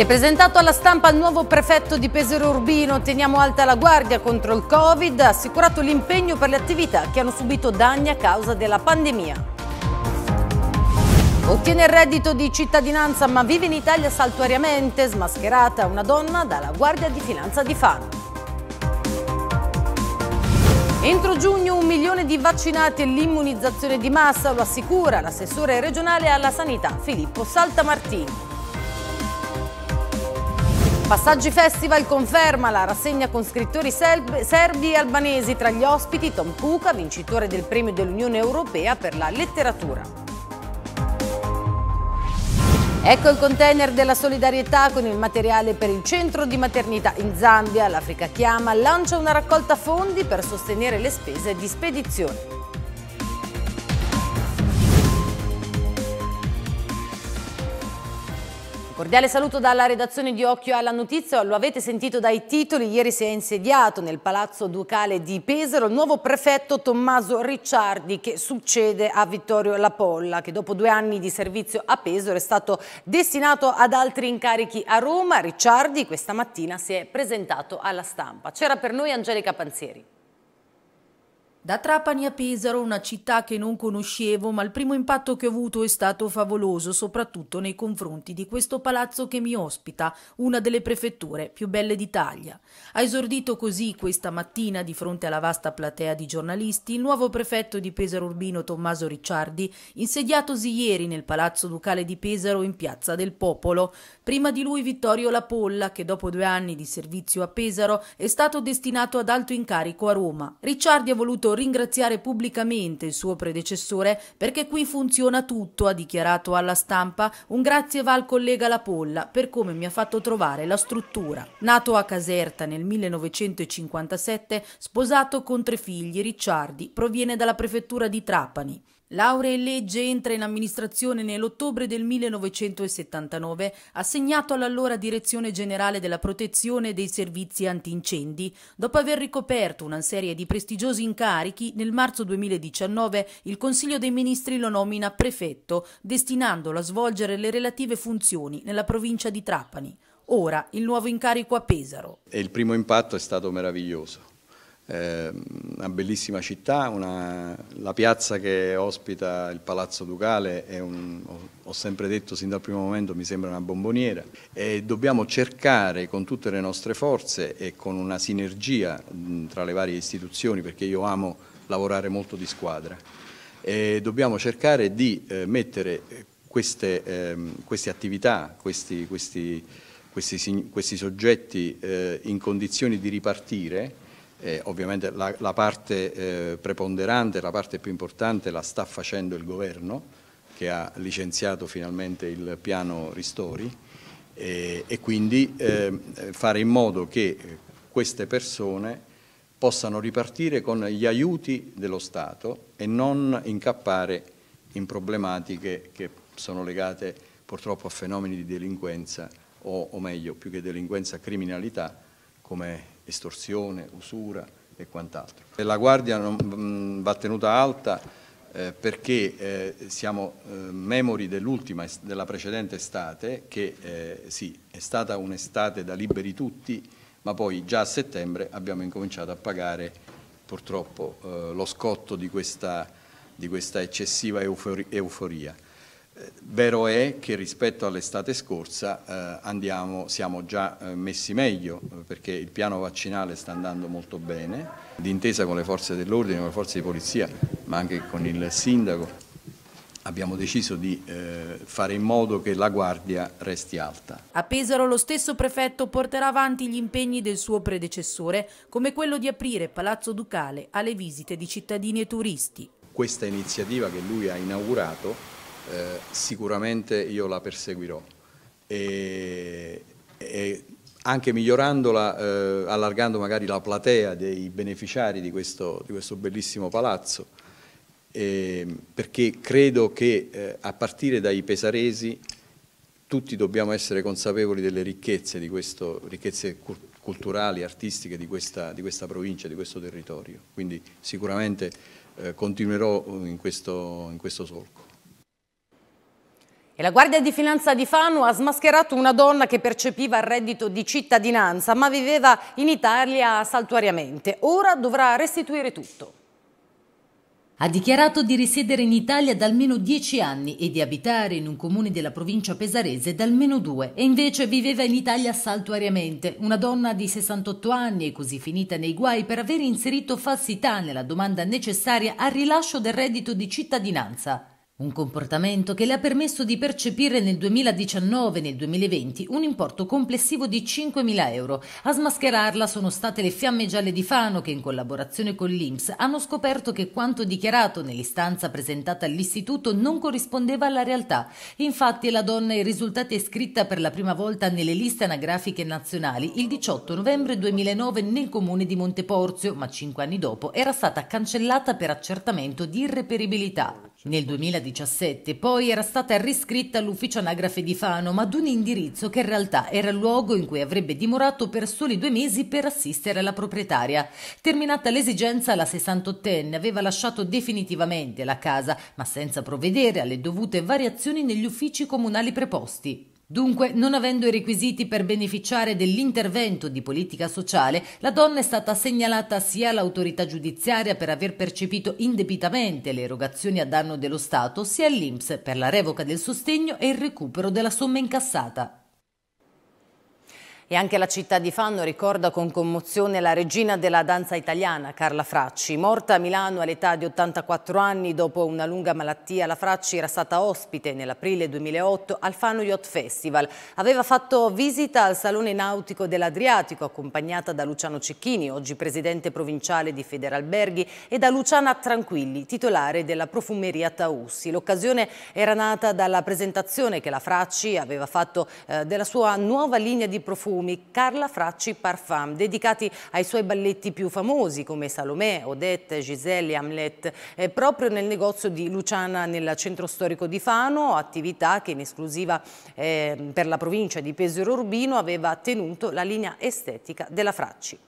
Si è presentato alla stampa il nuovo prefetto di Pesaro Urbino, teniamo alta la guardia contro il Covid, ha assicurato l'impegno per le attività che hanno subito danni a causa della pandemia. Ottiene il reddito di cittadinanza ma vive in Italia saltuariamente, smascherata una donna dalla Guardia di Finanza di Fano. Entro giugno un milione di vaccinati e l'immunizzazione di massa, lo assicura l'assessore regionale alla sanità Filippo Saltamartini. Passaggi Festival conferma la rassegna con scrittori serbi e albanesi tra gli ospiti Tom Puka, vincitore del premio dell'Unione Europea per la letteratura. Ecco il container della solidarietà con il materiale per il centro di maternità in Zambia. L'Africa Chiama lancia una raccolta fondi per sostenere le spese di spedizione. Cordiale saluto dalla redazione di Occhio alla Notizia. Lo avete sentito dai titoli. Ieri si è insediato nel Palazzo Ducale di Pesaro il nuovo prefetto Tommaso Ricciardi che succede a Vittorio Lapolla che dopo due anni di servizio a Pesaro è stato destinato ad altri incarichi a Roma. Ricciardi questa mattina si è presentato alla stampa. C'era per noi Angelica Panzieri. Da Trapani a Pesaro, una città che non conoscevo, ma il primo impatto che ho avuto è stato favoloso, soprattutto nei confronti di questo palazzo che mi ospita, una delle prefetture più belle d'Italia. Ha esordito così questa mattina, di fronte alla vasta platea di giornalisti, il nuovo prefetto di Pesaro Urbino Tommaso Ricciardi, insediatosi ieri nel Palazzo Ducale di Pesaro in Piazza del Popolo. Prima di lui Vittorio Lapolla, che dopo due anni di servizio a Pesaro è stato destinato ad alto incarico a Roma. Ricciardi ha voluto ringraziare pubblicamente il suo predecessore perché qui funziona tutto, ha dichiarato alla stampa. Un grazie va al collega La Polla per come mi ha fatto trovare la struttura. Nato a Caserta nel 1957, sposato con tre figli, Ricciardi proviene dalla prefettura di Trapani. Laurea in legge entra in amministrazione nell'ottobre del 1979, assegnato all'allora Direzione Generale della Protezione e dei Servizi Antincendi, dopo aver ricoperto una serie di prestigiosi incarichi, nel marzo 2019 il Consiglio dei Ministri lo nomina prefetto, destinandolo a svolgere le relative funzioni nella provincia di Trapani. Ora il nuovo incarico a Pesaro. E il primo impatto è stato meraviglioso eh, una bellissima città, una, la piazza che ospita il Palazzo Ducale è un, ho, sempre detto sin dal primo momento mi sembra una bomboniera e dobbiamo cercare con tutte le nostre forze e con una sinergia tra le varie istituzioni perché io amo lavorare molto di squadra e dobbiamo cercare di eh, mettere queste, ehm, queste, attività, questi, questi, questi, questi soggetti eh, in condizioni di ripartire eh, ovviamente la, la parte eh, preponderante, la parte più importante la sta facendo il governo che ha licenziato finalmente il piano Ristori eh, e quindi eh, fare in modo che eh, queste persone possano ripartire con gli aiuti dello Stato e non incappare in problematiche che sono legate purtroppo a fenomeni di delinquenza o, o meglio più che delinquenza criminalità come estorsione, usura e quant'altro. La guardia non, va tenuta alta eh, perché eh, siamo eh, memori dell'ultima, della precedente estate, che eh, sì, è stata un'estate da liberi tutti, ma poi già a settembre abbiamo incominciato a pagare purtroppo eh, lo scotto di questa, di questa eccessiva euforia. Vero è che rispetto all'estate scorsa eh, andiamo, siamo già eh, messi meglio eh, perché il piano vaccinale sta andando molto bene, d'intesa con le forze dell'ordine, con le forze di polizia, ma anche con il sindaco abbiamo deciso di eh, fare in modo che la guardia resti alta. A Pesaro lo stesso prefetto porterà avanti gli impegni del suo predecessore come quello di aprire Palazzo Ducale alle visite di cittadini e turisti. Questa iniziativa che lui ha inaugurato eh, sicuramente io la perseguirò e, e anche migliorandola, eh, allargando magari la platea dei beneficiari di questo, di questo bellissimo palazzo, eh, perché credo che eh, a partire dai pesaresi tutti dobbiamo essere consapevoli delle ricchezze, di questo, ricchezze culturali, artistiche di questa, di questa, provincia, di questo territorio. Quindi sicuramente eh, continuerò in questo, in questo solco. E la Guardia di Finanza di Fano ha smascherato una donna che percepiva il reddito di cittadinanza ma viveva in Italia saltuariamente. Ora dovrà restituire tutto. Ha dichiarato di risiedere in Italia da almeno dieci anni e di abitare in un comune della provincia pesarese da almeno due e invece viveva in Italia saltuariamente. Una donna di 68 anni è così finita nei guai per aver inserito falsità nella domanda necessaria al rilascio del reddito di cittadinanza. Un comportamento che le ha permesso di percepire nel 2019 e nel 2020 un importo complessivo di 5.000 euro. A smascherarla sono state le fiamme gialle di Fano che in collaborazione con l'Inps hanno scoperto che quanto dichiarato nell'istanza presentata all'istituto non corrispondeva alla realtà. Infatti la donna è risultata iscritta per la prima volta nelle liste anagrafiche nazionali il 18 novembre 2009 nel comune di Monteporzio, ma cinque anni dopo era stata cancellata per accertamento di irreperibilità. Certo. Nel 2017 poi era stata riscritta all'ufficio anagrafe di Fano, ma ad un indirizzo che in realtà era il luogo in cui avrebbe dimorato per soli due mesi per assistere alla proprietaria. Terminata l'esigenza, la 68enne aveva lasciato definitivamente la casa, ma senza provvedere alle dovute variazioni negli uffici comunali preposti. Dunque, non avendo i requisiti per beneficiare dell'intervento di politica sociale, la donna è stata segnalata sia all'autorità giudiziaria per aver percepito indebitamente le erogazioni a danno dello Stato, sia all'INPS per la revoca del sostegno e il recupero della somma incassata. E anche la città di Fanno ricorda con commozione la regina della danza italiana, Carla Fracci. Morta a Milano all'età di 84 anni dopo una lunga malattia, la Fracci era stata ospite nell'aprile 2008 al Fano Yacht Festival. Aveva fatto visita al Salone Nautico dell'Adriatico, accompagnata da Luciano Cecchini, oggi presidente provinciale di Federalberghi, e da Luciana Tranquilli, titolare della profumeria Taussi. L'occasione era nata dalla presentazione che la Fracci aveva fatto eh, della sua nuova linea di profumo albumi Carla Fracci Parfum, dedicati ai suoi balletti più famosi come Salomè, Odette, Giselle, Hamlet, eh, proprio nel negozio di Luciana nel centro storico di Fano, attività che in esclusiva eh, per la provincia di Pesero Urbino aveva tenuto la linea estetica della Fracci.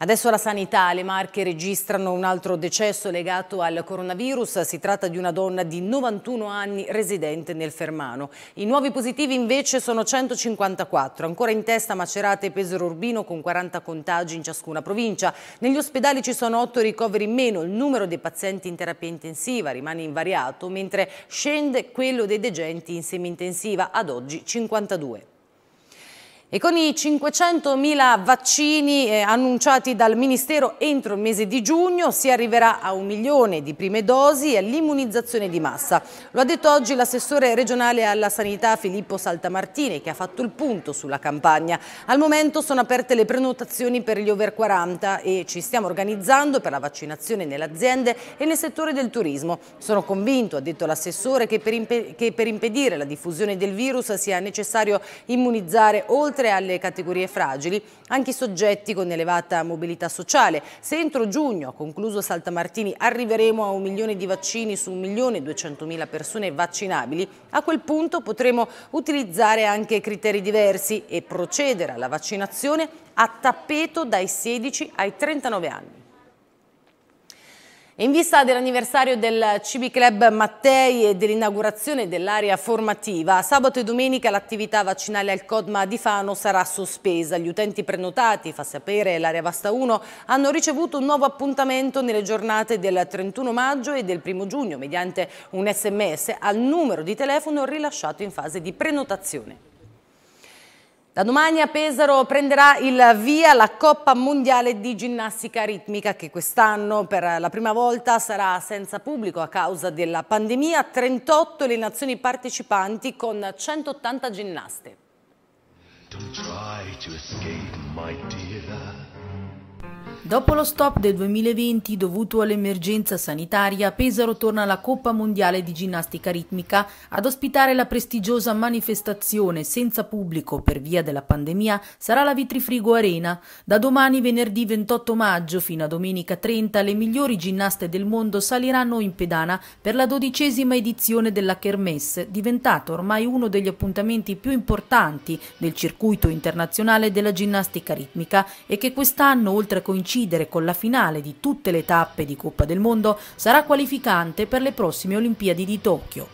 Adesso la sanità, le Marche registrano un altro decesso legato al coronavirus, si tratta di una donna di 91 anni residente nel Fermano. I nuovi positivi invece sono 154, ancora in testa Macerata e Pesaro Urbino con 40 contagi in ciascuna provincia. Negli ospedali ci sono 8 ricoveri in meno, il numero dei pazienti in terapia intensiva rimane invariato, mentre scende quello dei degenti in semi-intensiva, ad oggi 52. E con i 500.000 vaccini eh, annunciati dal Ministero entro il mese di giugno si arriverà a un milione di prime dosi e all'immunizzazione di massa. Lo ha detto oggi l'assessore regionale alla sanità Filippo Saltamartini che ha fatto il punto sulla campagna. Al momento sono aperte le prenotazioni per gli over 40 e ci stiamo organizzando per la vaccinazione nelle aziende e nel settore del turismo. Sono convinto, ha detto l'assessore, che, che per impedire la diffusione del virus sia necessario immunizzare oltre Oltre alle categorie fragili, anche i soggetti con elevata mobilità sociale. Se entro giugno, ha concluso Saltamartini, arriveremo a un milione di vaccini su un milione e duecentomila persone vaccinabili, a quel punto potremo utilizzare anche criteri diversi e procedere alla vaccinazione a tappeto dai 16 ai 39 anni. In vista dell'anniversario del CB Club Mattei e dell'inaugurazione dell'area formativa, sabato e domenica l'attività vaccinale al Codma di Fano sarà sospesa. Gli utenti prenotati, fa sapere l'area Vasta 1, hanno ricevuto un nuovo appuntamento nelle giornate del 31 maggio e del 1 giugno mediante un sms al numero di telefono rilasciato in fase di prenotazione. Da domani a Pesaro prenderà il via la Coppa Mondiale di Ginnastica Ritmica che quest'anno per la prima volta sarà senza pubblico a causa della pandemia. 38 le nazioni partecipanti con 180 ginnaste. Don't try to escape, my dear. Dopo lo stop del 2020 dovuto all'emergenza sanitaria, Pesaro torna alla Coppa Mondiale di Ginnastica Ritmica ad ospitare la prestigiosa manifestazione senza pubblico per via della pandemia sarà la Vitrifrigo Arena. Da domani venerdì 28 maggio fino a domenica 30 le migliori ginnaste del mondo saliranno in pedana per la dodicesima edizione della Kermesse, diventata ormai uno degli appuntamenti più importanti del circuito internazionale della ginnastica ritmica e che quest'anno oltre a coincidere coincidere con la finale di tutte le tappe di Coppa del Mondo, sarà qualificante per le prossime Olimpiadi di Tokyo.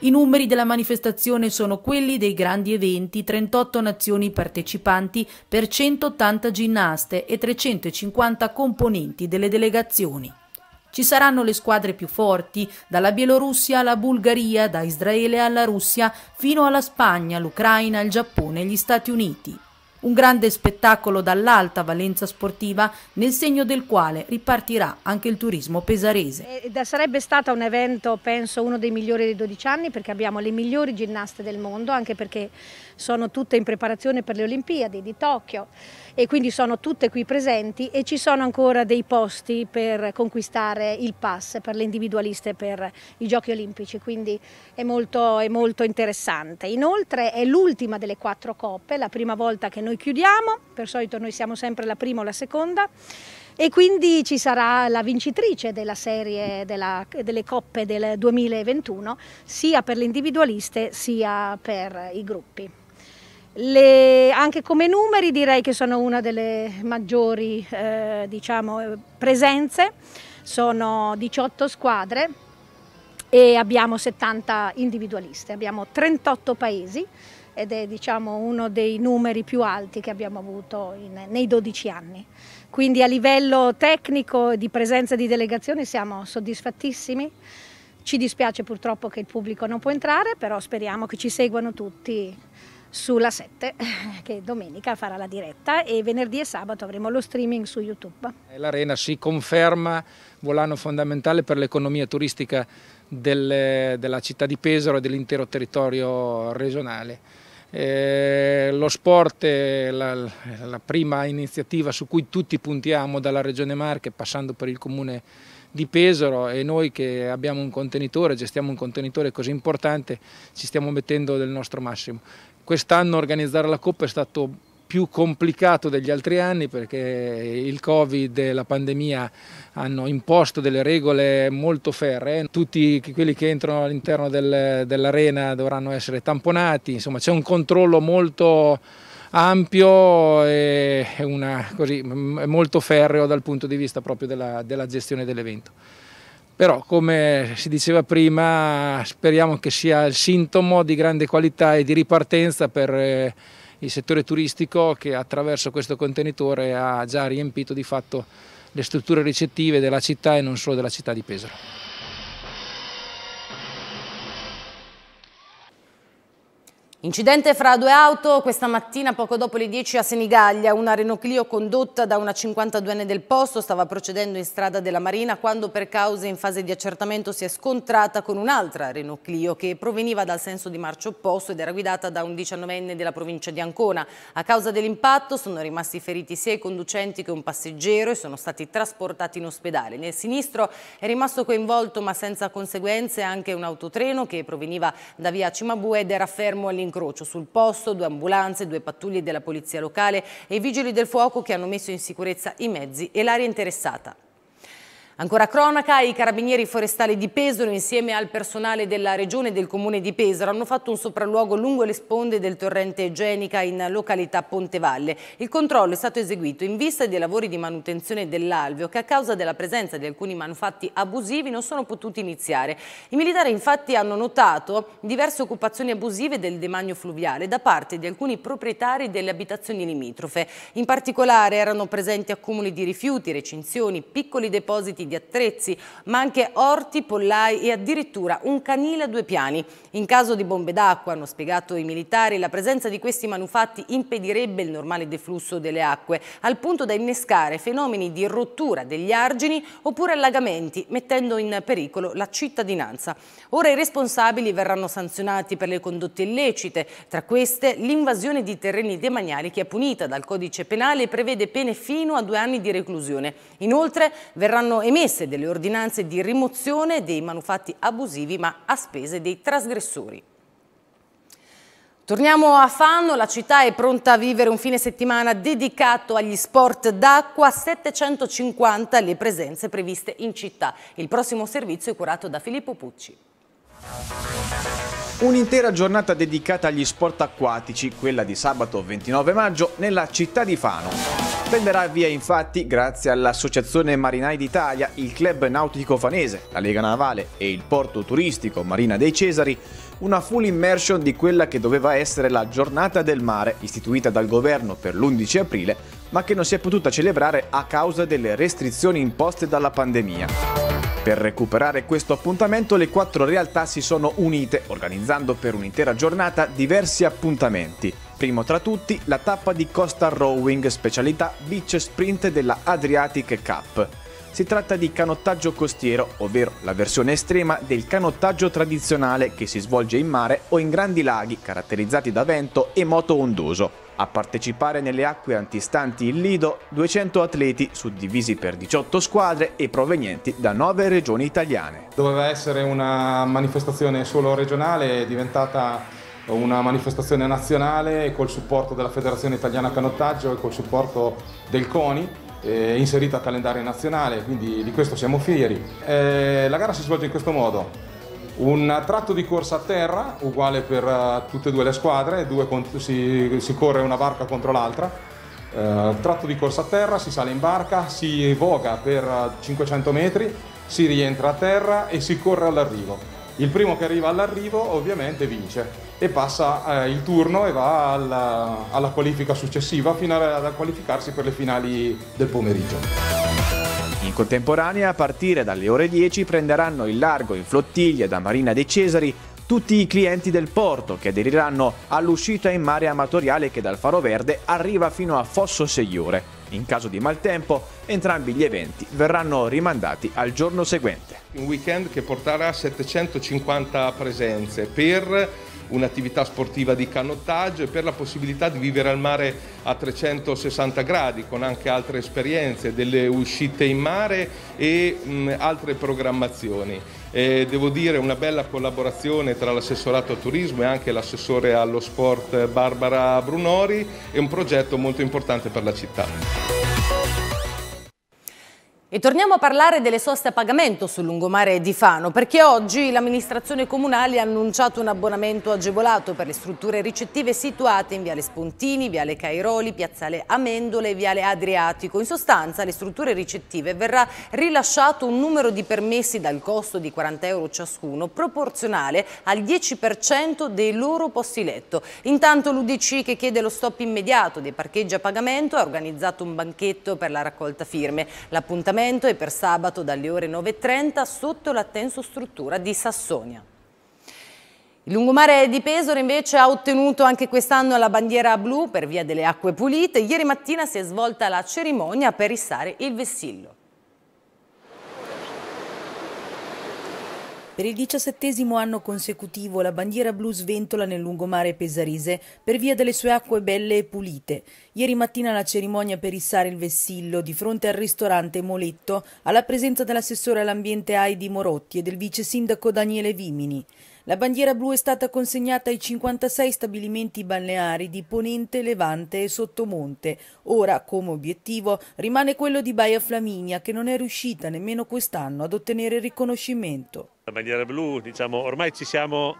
I numeri della manifestazione sono quelli dei grandi eventi, 38 nazioni partecipanti per 180 ginnaste e 350 componenti delle delegazioni. Ci saranno le squadre più forti, dalla Bielorussia alla Bulgaria, da Israele alla Russia, fino alla Spagna, l'Ucraina, il Giappone e gli Stati Uniti. Un grande spettacolo dall'alta valenza sportiva nel segno del quale ripartirà anche il turismo pesarese. sarebbe stato un evento, penso, uno dei migliori dei 12 anni perché abbiamo le migliori ginnaste del mondo, anche perché sono tutte in preparazione per le Olimpiadi di Tokyo e quindi sono tutte qui presenti e ci sono ancora dei posti per conquistare il pass per le individualiste per i giochi olimpici, quindi è molto, è molto interessante. Inoltre è l'ultima delle quattro coppe, la prima volta che noi chiudiamo, per solito noi siamo sempre la prima o la seconda e quindi ci sarà la vincitrice della serie della, delle coppe del 2021 sia per le individualiste sia per i gruppi. Le, anche come numeri direi che sono una delle maggiori eh, diciamo, eh, presenze, sono 18 squadre e abbiamo 70 individualiste, abbiamo 38 paesi ed è diciamo, uno dei numeri più alti che abbiamo avuto in, nei 12 anni. Quindi a livello tecnico di presenza di delegazione siamo soddisfattissimi. Ci dispiace purtroppo che il pubblico non può entrare, però speriamo che ci seguano tutti sulla 7 che domenica farà la diretta e venerdì e sabato avremo lo streaming su YouTube. Eh, L'Arena si conferma volano fondamentale per l'economia turistica del, della città di Pesaro e dell'intero territorio regionale. Eh, lo sport è la, la, prima iniziativa su cui tutti puntiamo dalla Regione Marche passando per il Comune di Pesaro e noi che abbiamo un contenitore, gestiamo un contenitore così importante, ci stiamo mettendo del nostro massimo. Quest'anno organizzare la Coppa è stato più complicato degli altri anni perché il Covid e la pandemia hanno imposto delle regole molto ferre, tutti quelli che entrano all'interno del, dell'arena dovranno essere tamponati, insomma c'è un controllo molto ampio e una, così, molto ferreo dal punto di vista proprio della, della gestione dell'evento però come si diceva prima speriamo che sia il sintomo di grande qualità e di ripartenza per eh, il settore turistico che attraverso questo contenitore ha già riempito di fatto le strutture ricettive della città e non solo della città di Pesaro. Incidente fra due auto questa mattina poco dopo le 10 a Senigaglia. Una Renoclio condotta da una 52enne del posto stava procedendo in strada della Marina quando per cause in fase di accertamento si è scontrata con un'altra Renoclio che proveniva dal senso di marcia opposto ed era guidata da un 19enne della provincia di Ancona. A causa dell'impatto sono rimasti feriti sia i conducenti che un passeggero e sono stati trasportati in ospedale. Nel sinistro è rimasto coinvolto ma senza conseguenze anche un autotreno che proveniva da via Cimabue ed era fermo all'interno all'incrocio. Sul posto due ambulanze, due pattuglie della polizia locale e i vigili del fuoco che hanno messo in sicurezza i mezzi e l'area interessata. Ancora cronaca, i carabinieri forestali di Pesaro insieme al personale della regione e del comune di Pesaro hanno fatto un sopralluogo lungo le sponde del torrente Genica in località Pontevalle. Il controllo è stato eseguito in vista dei lavori di manutenzione dell'alveo che a causa della presenza di alcuni manufatti abusivi non sono potuti iniziare. I militari infatti hanno notato diverse occupazioni abusive del demanio fluviale da parte di alcuni proprietari delle abitazioni limitrofe. In particolare erano presenti accumuli di rifiuti, recinzioni, piccoli depositi di attrezzi, ma anche orti, pollai e addirittura un canile a due piani. In caso di bombe d'acqua, hanno spiegato i militari, la presenza di questi manufatti impedirebbe il normale deflusso delle acque, al punto da innescare fenomeni di rottura degli argini oppure allagamenti, mettendo in pericolo la cittadinanza. Ora i responsabili verranno sanzionati per le condotte illecite, tra queste l'invasione di terreni demaniali che è punita dal codice penale e prevede pene fino a due anni di reclusione. Inoltre verranno emessi emesse delle ordinanze di rimozione dei manufatti abusivi ma a spese dei trasgressori. Torniamo a Fanno, la città è pronta a vivere un fine settimana dedicato agli sport d'acqua, 750 le presenze previste in città. Il prossimo servizio è curato da Filippo Pucci. Un'intera giornata dedicata agli sport acquatici, quella di sabato 29 maggio, nella città di Fano. Prenderà via infatti, grazie all'Associazione Marinai d'Italia, il club nautico fanese, la Lega Navale e il porto turistico Marina dei Cesari, una full immersion di quella che doveva essere la giornata del mare, istituita dal governo per l'11 aprile, ma che non si è potuta celebrare a causa delle restrizioni imposte dalla pandemia. Per recuperare questo appuntamento le quattro realtà si sono unite organizzando per un'intera giornata diversi appuntamenti. Primo tra tutti la tappa di Costa Rowing, specialità beach sprint della Adriatic Cup. Si tratta di canottaggio costiero, ovvero la versione estrema del canottaggio tradizionale che si svolge in mare o in grandi laghi caratterizzati da vento e moto ondoso. A partecipare nelle acque antistanti il Lido 200 atleti suddivisi per 18 squadre e provenienti da 9 regioni italiane. Doveva essere una manifestazione solo regionale, è diventata una manifestazione nazionale col supporto della Federazione Italiana Canottaggio e col supporto del CONI eh, inserita a calendario nazionale, quindi di questo siamo fieri. Eh, la gara si svolge in questo modo, un tratto di corsa a terra, uguale per eh, tutte e due le squadre, due, si, si, corre una barca contro l'altra. Eh, tratto di corsa a terra, si sale in barca, si voga per 500 eh, metri, si rientra a terra e si corre all'arrivo. Il primo che arriva all'arrivo ovviamente vince e passa eh, il turno e va alla, alla qualifica successiva fino a, a qualificarsi per le finali del pomeriggio. In contemporanea, a partire dalle ore 10, prenderanno il largo in flottiglia da Marina dei Cesari tutti i clienti del porto che aderiranno all'uscita in mare amatoriale che dal Faro Verde arriva fino a Fosso Segliore. In caso di maltempo, entrambi gli eventi verranno rimandati al giorno seguente. Un weekend che porterà 750 presenze per un'attività sportiva di canottaggio e per la possibilità di vivere al mare a 360 gradi con anche altre esperienze, delle uscite in mare e mh, altre programmazioni. E devo dire una bella collaborazione tra l'assessorato al turismo e anche l'assessore allo sport eh, Barbara Brunori è un progetto molto importante per la città. E torniamo a parlare delle soste a pagamento sul lungomare di Fano, perché oggi l'amministrazione comunale ha annunciato un abbonamento agevolato per le strutture ricettive situate in Viale Spontini, Viale Cairoli, Piazzale Amendole e Viale Adriatico. In sostanza, alle strutture ricettive verrà rilasciato un numero di permessi dal costo di 40 euro ciascuno, proporzionale al 10% dei loro posti letto. Intanto l'Udc, che chiede lo stop immediato dei parcheggi a pagamento, ha organizzato un banchetto per la raccolta firme. L'appuntamento appuntamento è per sabato dalle ore 9.30 sotto la tenso struttura di Sassonia. Il lungomare di Pesaro invece ha ottenuto anche quest'anno la bandiera blu per via delle acque pulite. Ieri mattina si è svolta la cerimonia per rissare il vessillo. Per il diciassettesimo anno consecutivo la bandiera blu sventola nel lungomare pesarese per via delle sue acque belle e pulite. Ieri mattina la cerimonia per issare il vessillo di fronte al ristorante Moletto alla presenza dell'assessore all'ambiente Heidi Morotti e del vice sindaco Daniele Vimini. La bandiera blu è stata consegnata ai 56 stabilimenti balneari di Ponente, Levante e Sottomonte. Ora, come obiettivo, rimane quello di Baia Flaminia, che non è riuscita nemmeno quest'anno ad ottenere il riconoscimento. La bandiera blu, diciamo, ormai ci siamo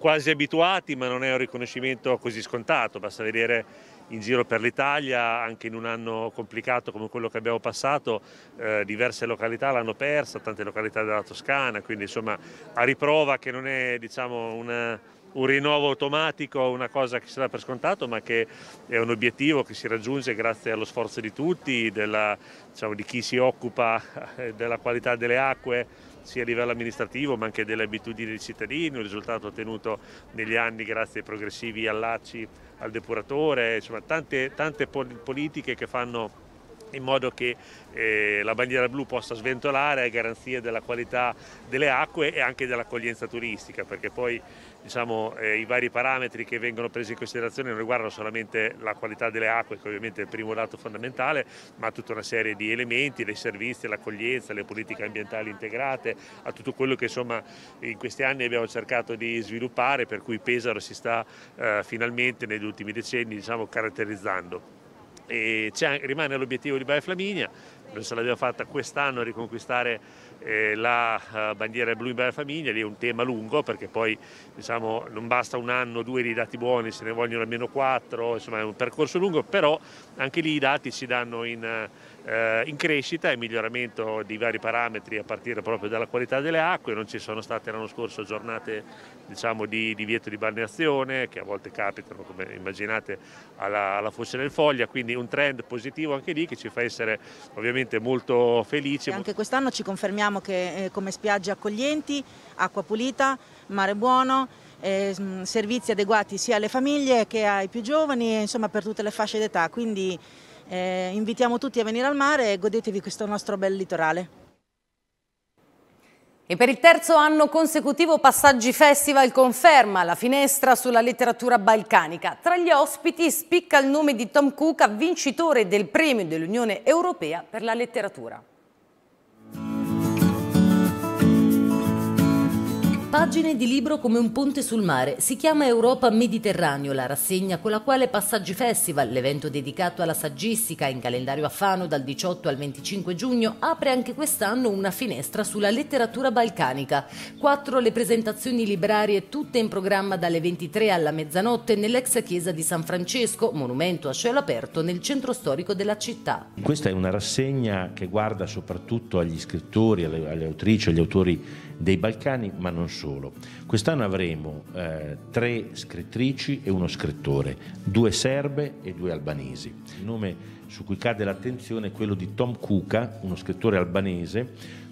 quasi abituati, ma non è un riconoscimento così scontato. Basta vedere in giro per l'Italia, anche in un anno complicato come quello che abbiamo passato, eh, diverse località l'hanno persa, tante località della Toscana, quindi insomma a riprova che non è diciamo, una, un rinnovo automatico, una cosa che si dà per scontato, ma che è un obiettivo che si raggiunge grazie allo sforzo di tutti, della, diciamo, di chi si occupa eh, della qualità delle acque sia a livello amministrativo ma anche delle abitudini dei cittadini, un risultato ottenuto negli anni grazie ai progressivi allacci al depuratore, insomma tante, tante politiche che fanno in modo che eh, la bandiera blu possa sventolare a garanzia della qualità delle acque e anche dell'accoglienza turistica, perché poi diciamo, eh, i vari parametri che vengono presi in considerazione non riguardano solamente la qualità delle acque, che ovviamente è il primo dato fondamentale, ma tutta una serie di elementi, dei servizi, l'accoglienza, le politiche ambientali integrate, a tutto quello che insomma, in questi anni abbiamo cercato di sviluppare, per cui Pesaro si sta eh, finalmente negli ultimi decenni diciamo, caratterizzando. E rimane l'obiettivo di Baia Flaminia, non se l'abbiamo fatta quest'anno a riconquistare eh, la eh, bandiera blu in Baia Flaminia, lì è un tema lungo perché poi diciamo, non basta un anno o due di dati buoni, se ne vogliono almeno quattro, insomma è un percorso lungo, però anche lì i dati ci danno in... Uh, eh, in crescita e miglioramento di vari parametri a partire proprio dalla qualità delle acque, non ci sono state l'anno scorso giornate diciamo, di divieto di balneazione che a volte capitano come immaginate alla, alla foce del foglia, quindi un trend positivo anche lì che ci fa essere ovviamente molto felici. E anche quest'anno ci confermiamo che eh, come spiagge accoglienti, acqua pulita, mare buono, eh, mm, servizi adeguati sia alle famiglie che ai più giovani e insomma per tutte le fasce d'età, quindi eh, invitiamo tutti a venire al mare e godetevi questo nostro bel litorale. E per il terzo anno consecutivo Passaggi Festival conferma la finestra sulla letteratura balcanica. Tra gli ospiti spicca il nome di Tom Kuka, vincitore del premio dell'Unione Europea per la letteratura. Pagine di libro come un ponte sul mare. Si chiama Europa Mediterraneo, la rassegna con la quale Passaggi Festival, l'evento dedicato alla saggistica in calendario a Fano dal 18 al 25 giugno, apre anche quest'anno una finestra sulla letteratura balcanica. Quattro le presentazioni librarie, tutte in programma dalle 23 alla mezzanotte nell'ex chiesa di San Francesco, monumento a cielo aperto nel centro storico della città. Questa è una rassegna che guarda soprattutto agli scrittori, alle, alle autrici, agli autori dei Balcani, ma non solo. Quest'anno avremo eh, tre scrittrici e uno scrittore, due serbe e due albanesi. Il nome su cui cade l'attenzione è quello di Tom Kuka, uno scrittore albanese.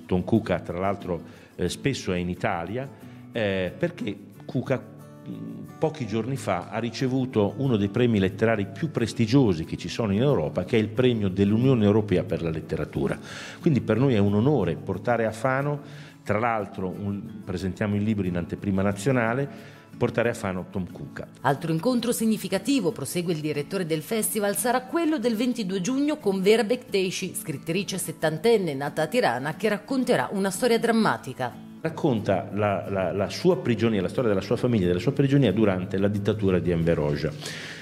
Tom Kuka, tra l'altro, eh, spesso è in Italia, eh, perché Kuka mm, pochi giorni fa ha ricevuto uno dei premi letterari più prestigiosi che ci sono in Europa, che è il premio dell'Unione Europea per la letteratura. Quindi per noi è un onore portare a Fano tra l'altro un, presentiamo il libro in anteprima nazionale, portare a Fano Tom Cuca. Altro incontro significativo, prosegue il direttore del festival, sarà quello del 22 giugno con Vera Bekteshi, scrittrice settantenne nata a Tirana, che racconterà una storia drammatica. Racconta la, la, la sua prigionia, la storia della sua famiglia, della sua prigionia durante la dittatura di Enver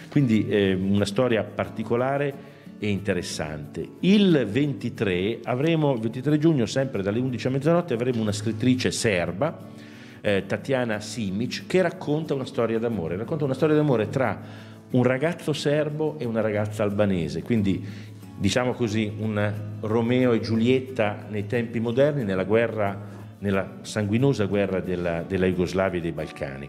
Quindi eh, una storia particolare e interessante. Il 23, avremo, il 23 giugno, sempre dalle 11 a mezzanotte, avremo una scrittrice serba, eh, Tatiana Simic, che racconta una storia d'amore. Racconta una storia d'amore tra un ragazzo serbo e una ragazza albanese, quindi diciamo così un Romeo e Giulietta nei tempi moderni, nella, guerra, nella sanguinosa guerra della, della Jugoslavia e dei Balcani.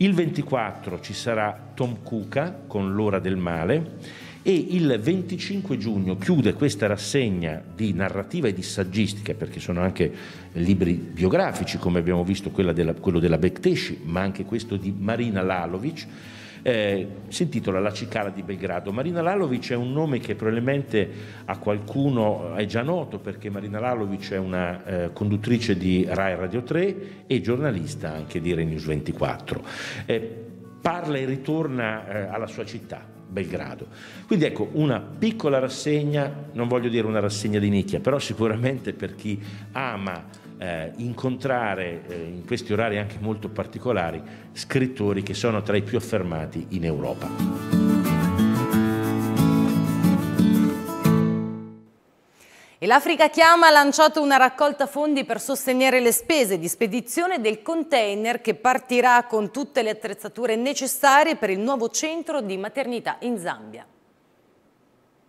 Il 24 ci sarà Tom Kuka con L'ora del male e il 25 giugno chiude questa rassegna di narrativa e di saggistica, perché sono anche libri biografici, come abbiamo visto della, quello della Bektesci, ma anche questo di Marina Lalovic, eh, si intitola La cicala di Belgrado. Marina Lalovic è un nome che probabilmente a qualcuno è già noto perché Marina Lalovic è una eh, conduttrice di Rai Radio 3 e giornalista anche di Renews 24. Eh, parla e ritorna eh, alla sua città, Belgrado. Quindi ecco, una piccola rassegna, non voglio dire una rassegna di nicchia, però sicuramente per chi ama eh, incontrare eh, in questi orari anche molto particolari scrittori che sono tra i più affermati in Europa. E l'Africa Chiama ha lanciato una raccolta fondi per sostenere le spese di spedizione del container che partirà con tutte le attrezzature necessarie per il nuovo centro di maternità in Zambia.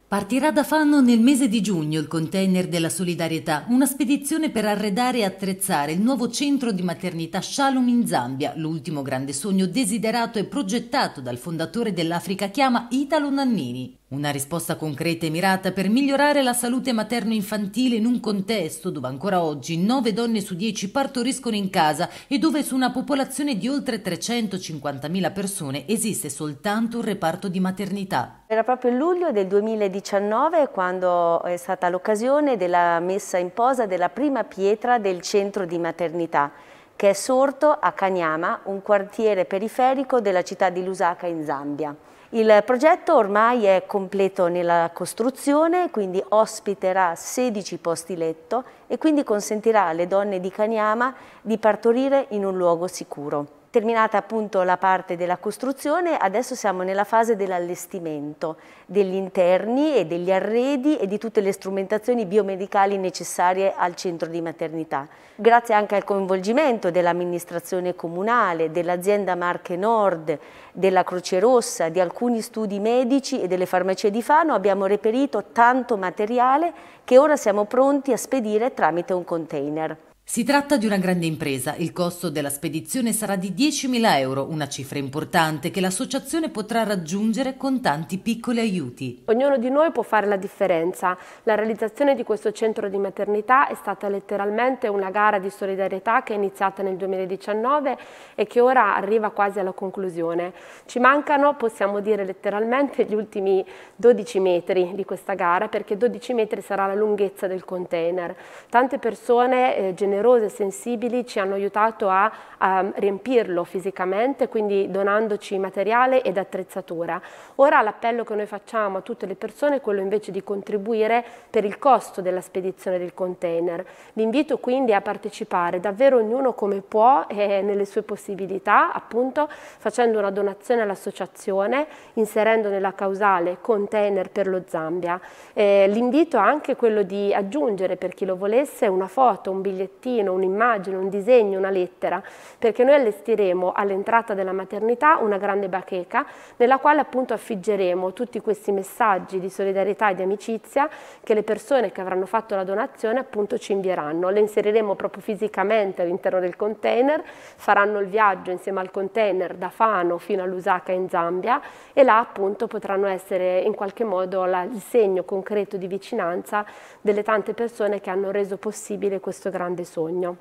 Partirà da Fanno nel mese di giugno il container della solidarietà, una spedizione per arredare e attrezzare il nuovo centro di maternità Shalom in Zambia, l'ultimo grande sogno desiderato e progettato dal fondatore dell'Africa Chiama Italo Nannini. Una risposta concreta e mirata per migliorare la salute materno-infantile in un contesto dove ancora oggi 9 donne su 10 partoriscono in casa e dove su una popolazione di oltre 350.000 persone esiste soltanto un reparto di maternità. Era proprio il luglio del 2019 quando è stata l'occasione della messa in posa della prima pietra del centro di maternità che è sorto a Kanyama, un quartiere periferico della città di Lusaka in Zambia. Il progetto ormai è completo nella costruzione, quindi ospiterà 16 posti letto e quindi consentirà alle donne di Caniama di partorire in un luogo sicuro. Terminata appunto la parte della costruzione, adesso siamo nella fase dell'allestimento degli interni e degli arredi e di tutte le strumentazioni biomedicali necessarie al centro di maternità. Grazie anche al coinvolgimento dell'amministrazione comunale, dell'azienda Marche Nord, della Croce Rossa, di alcuni studi medici e delle farmacie di Fano abbiamo reperito tanto materiale che ora siamo pronti a spedire tramite un container. Si tratta di una grande impresa, il costo della spedizione sarà di 10.000 euro, una cifra importante che l'associazione potrà raggiungere con tanti piccoli aiuti. Ognuno di noi può fare la differenza. La realizzazione di questo centro di maternità è stata letteralmente una gara di solidarietà che è iniziata nel 2019 e che ora arriva quasi alla conclusione. Ci mancano, possiamo dire letteralmente, gli ultimi 12 metri di questa gara perché 12 metri sarà la lunghezza del container. Tante persone eh, generose e sensibili ci hanno aiutato a, a riempirlo fisicamente, quindi donandoci materiale ed attrezzatura. Ora l'appello che noi facciamo a tutte le persone è quello invece di contribuire per il costo della spedizione del container. L'invito invito quindi a partecipare davvero ognuno come può e nelle sue possibilità, appunto facendo una donazione all'associazione, inserendo nella causale container per lo Zambia. Eh, l'invito è anche quello di aggiungere per chi lo volesse una foto, un bigliettino cartino, un'immagine, un disegno, una lettera, perché noi allestiremo all'entrata della maternità una grande bacheca nella quale appunto affiggeremo tutti questi messaggi di solidarietà e di amicizia che le persone che avranno fatto la donazione appunto ci invieranno. Le inseriremo proprio fisicamente all'interno del container, faranno il viaggio insieme al container da Fano fino a Lusaka in Zambia e là appunto potranno essere in qualche modo la, il segno concreto di vicinanza delle tante persone che hanno reso possibile questo grande sogno sogno.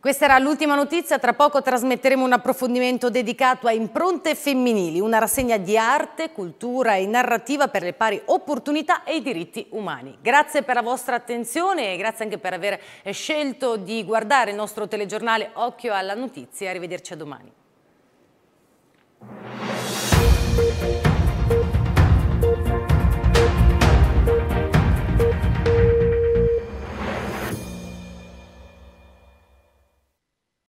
Questa era l'ultima notizia, tra poco trasmetteremo un approfondimento dedicato a Impronte Femminili, una rassegna di arte, cultura e narrativa per le pari opportunità e i diritti umani. Grazie per la vostra attenzione e grazie anche per aver scelto di guardare il nostro telegiornale Occhio alla Notizia. Arrivederci a domani.